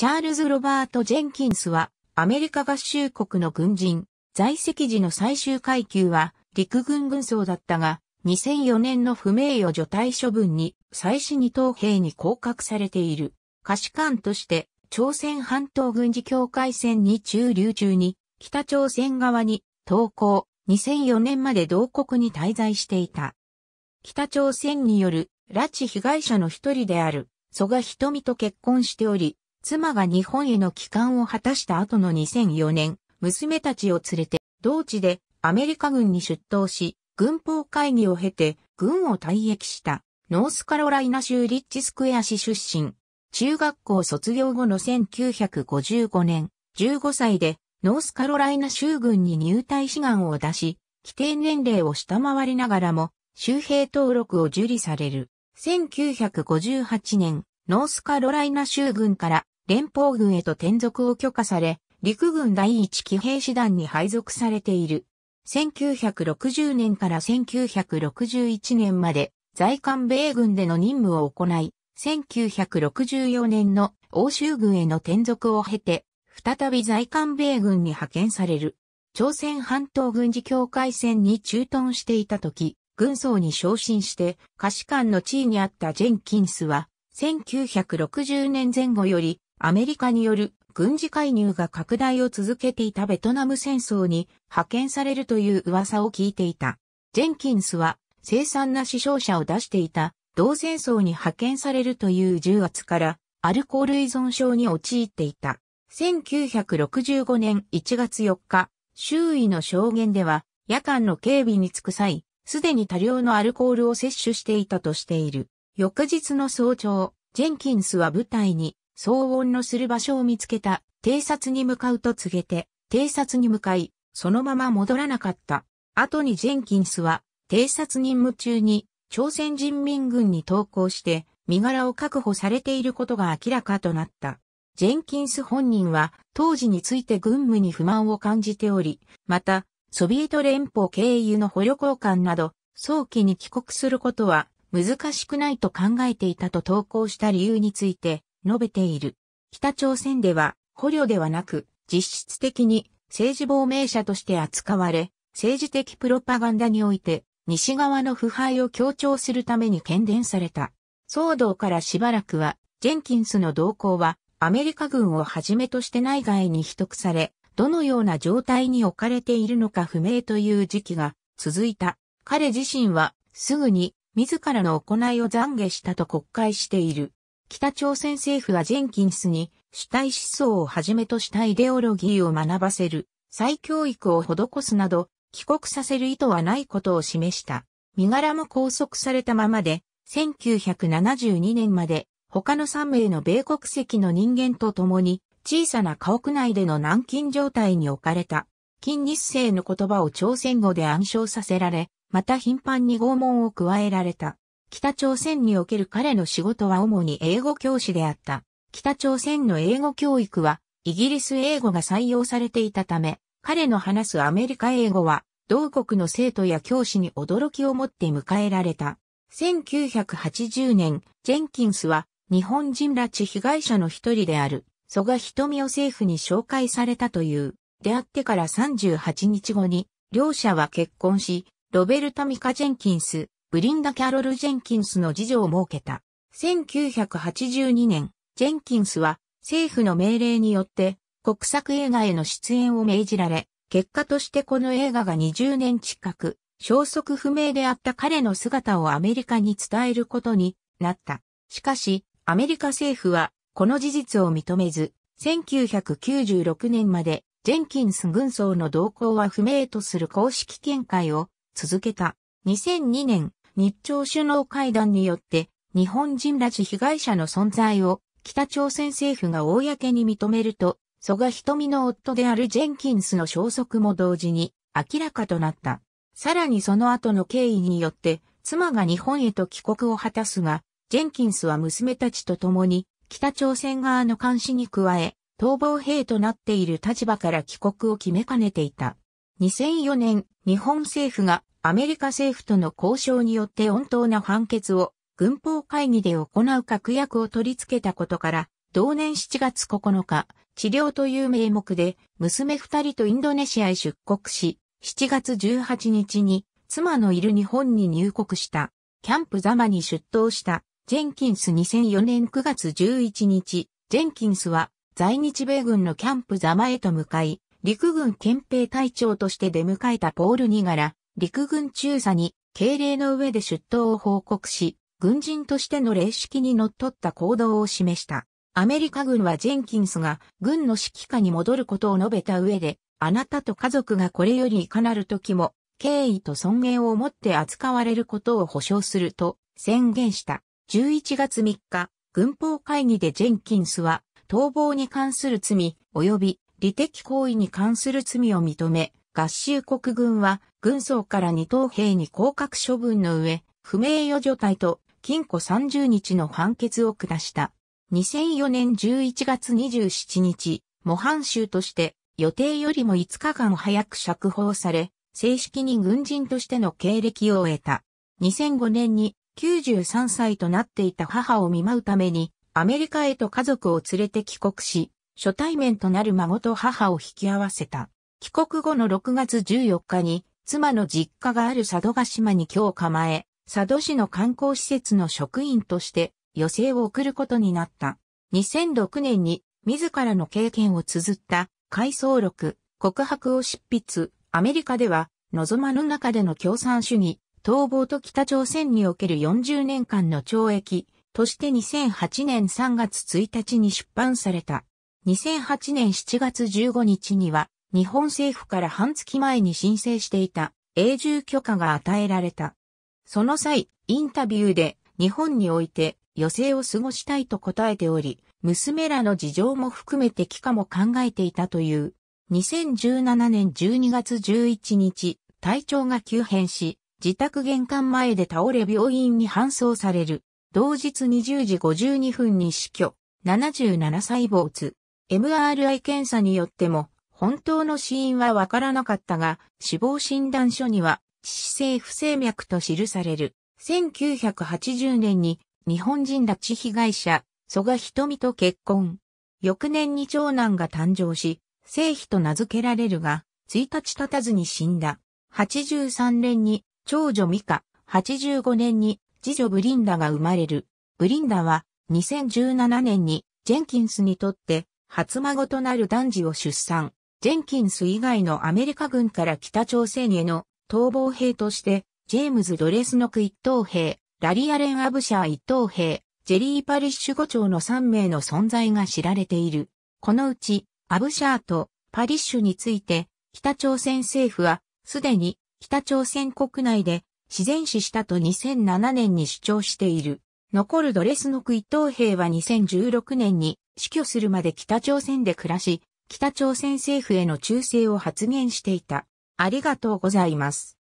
チャールズ・ロバート・ジェンキンスは、アメリカ合衆国の軍人、在籍時の最終階級は、陸軍軍曹だったが、2004年の不名誉除隊処分に、妻子に東兵に降格されている。下士官として、朝鮮半島軍事境界線に駐留中に、北朝鮮側に、投降、2004年まで同国に滞在していた。北朝鮮による、拉致被害者の一人である、蘇我瞳と結婚しており、妻が日本への帰還を果たした後の2004年、娘たちを連れて、同地でアメリカ軍に出頭し、軍法会議を経て、軍を退役した、ノースカロライナ州リッチスクエア市出身。中学校卒業後の1955年、15歳で、ノースカロライナ州軍に入隊志願を出し、規定年齢を下回りながらも、州兵登録を受理される。1958年、ノースカロライナ州軍から連邦軍へと転属を許可され、陸軍第一騎兵師団に配属されている。1960年から1961年まで在韓米軍での任務を行い、1964年の欧州軍への転属を経て、再び在韓米軍に派遣される。朝鮮半島軍事境界線に駐屯していた時、軍曹に昇進して、下士官の地位にあったジェンキンスは、1960年前後よりアメリカによる軍事介入が拡大を続けていたベトナム戦争に派遣されるという噂を聞いていた。ジェンキンスは凄惨な死傷者を出していた同戦争に派遣されるという重圧からアルコール依存症に陥っていた。1965年1月4日、周囲の証言では夜間の警備に着く際、すでに多量のアルコールを摂取していたとしている。翌日の早朝、ジェンキンスは部隊に騒音のする場所を見つけた偵察に向かうと告げて、偵察に向かい、そのまま戻らなかった。後にジェンキンスは偵察任務中に朝鮮人民軍に投降して身柄を確保されていることが明らかとなった。ジェンキンス本人は当時について軍務に不満を感じており、また、ソビエト連邦経由の捕虜交換など、早期に帰国することは難しくないと考えていたと投稿した理由について述べている。北朝鮮では捕虜ではなく実質的に政治亡命者として扱われ、政治的プロパガンダにおいて西側の腐敗を強調するために喧伝された。騒動からしばらくは、ジェンキンスの動向はアメリカ軍をはじめとして内外に秘匿され、どのような状態に置かれているのか不明という時期が続いた。彼自身はすぐに自らの行いを懺悔したと国会している。北朝鮮政府はジェンキンスに主体思想をはじめとしたイデオロギーを学ばせる、再教育を施すなど、帰国させる意図はないことを示した。身柄も拘束されたままで、1972年まで他の3名の米国籍の人間と共に小さな家屋内での軟禁状態に置かれた。金日成の言葉を朝鮮語で暗唱させられ、また頻繁に拷問を加えられた。北朝鮮における彼の仕事は主に英語教師であった。北朝鮮の英語教育は、イギリス英語が採用されていたため、彼の話すアメリカ英語は、同国の生徒や教師に驚きを持って迎えられた。1980年、ジェンキンスは、日本人拉致被害者の一人である、蘇我瞳を政府に紹介されたという。出会ってから38日後に、両者は結婚し、ロベルタ・ミカ・ジェンキンス、ブリンダ・キャロル・ジェンキンスの次女を設けた。1982年、ジェンキンスは政府の命令によって国策映画への出演を命じられ、結果としてこの映画が20年近く、消息不明であった彼の姿をアメリカに伝えることになった。しかし、アメリカ政府はこの事実を認めず、1996年までジェンキンス軍曹の動向は不明とする公式見解を続けた。2002年、日朝首脳会談によって、日本人拉致被害者の存在を北朝鮮政府が公に認めると、蘇我瞳の夫であるジェンキンスの消息も同時に明らかとなった。さらにその後の経緯によって、妻が日本へと帰国を果たすが、ジェンキンスは娘たちと共に北朝鮮側の監視に加え、逃亡兵となっている立場から帰国を決めかねていた。2004年、日本政府がアメリカ政府との交渉によって温当な判決を軍法会議で行う確約を取り付けたことから、同年7月9日、治療という名目で娘二人とインドネシアへ出国し、7月18日に妻のいる日本に入国した、キャンプザマに出頭した、ジェンキンス2004年9月11日、ジェンキンスは在日米軍のキャンプザマへと向かい、陸軍憲兵隊長として出迎えたポール・ニガラ、陸軍中佐に敬礼の上で出頭を報告し、軍人としての礼式に則っった行動を示した。アメリカ軍はジェンキンスが軍の指揮下に戻ることを述べた上で、あなたと家族がこれよりいかなる時も、敬意と尊厳をもって扱われることを保証すると宣言した。11月3日、軍法会議でジェンキンスは、逃亡に関する罪、及び利的行為に関する罪を認め、合衆国軍は軍曹から二等兵に降格処分の上、不名誉除隊と禁錮30日の判決を下した。2004年11月27日、模範囚として予定よりも5日間早く釈放され、正式に軍人としての経歴を終えた。2005年に93歳となっていた母を見舞うためにアメリカへと家族を連れて帰国し、初対面となる孫と母を引き合わせた。帰国後の6月14日に、妻の実家がある佐渡島に今日構え、佐渡市の観光施設の職員として余生を送ることになった。2006年に自らの経験を綴った回想録、告白を執筆、アメリカでは望まぬ中での共産主義、逃亡と北朝鮮における40年間の懲役として2008年3月1日に出版された。2008年7月15日には、日本政府から半月前に申請していた永住許可が与えられた。その際、インタビューで日本において余生を過ごしたいと答えており、娘らの事情も含めて帰化も考えていたという。2017年12月11日、体調が急変し、自宅玄関前で倒れ病院に搬送される。同日20時52分に死去。77歳没。MRI 検査によっても本当の死因はわからなかったが、死亡診断書には致死性不整脈と記される。1980年に日本人拉致被害者、蘇我瞳と結婚。翌年に長男が誕生し、聖妃と名付けられるが、1日経たずに死んだ。83年に長女ミカ、85年に次女ブリンダが生まれる。ブリンダは2017年にジェンキンスにとって初孫となる男児を出産、ジェンキンス以外のアメリカ軍から北朝鮮への逃亡兵として、ジェームズ・ドレスノク一等兵、ラリアレン・アブシャー一等兵、ジェリー・パリッシュ5丁の3名の存在が知られている。このうち、アブシャーとパリッシュについて、北朝鮮政府は、すでに北朝鮮国内で自然死したと2007年に主張している。残るドレスノク一等兵は2016年に死去するまで北朝鮮で暮らし、北朝鮮政府への忠誠を発言していた。ありがとうございます。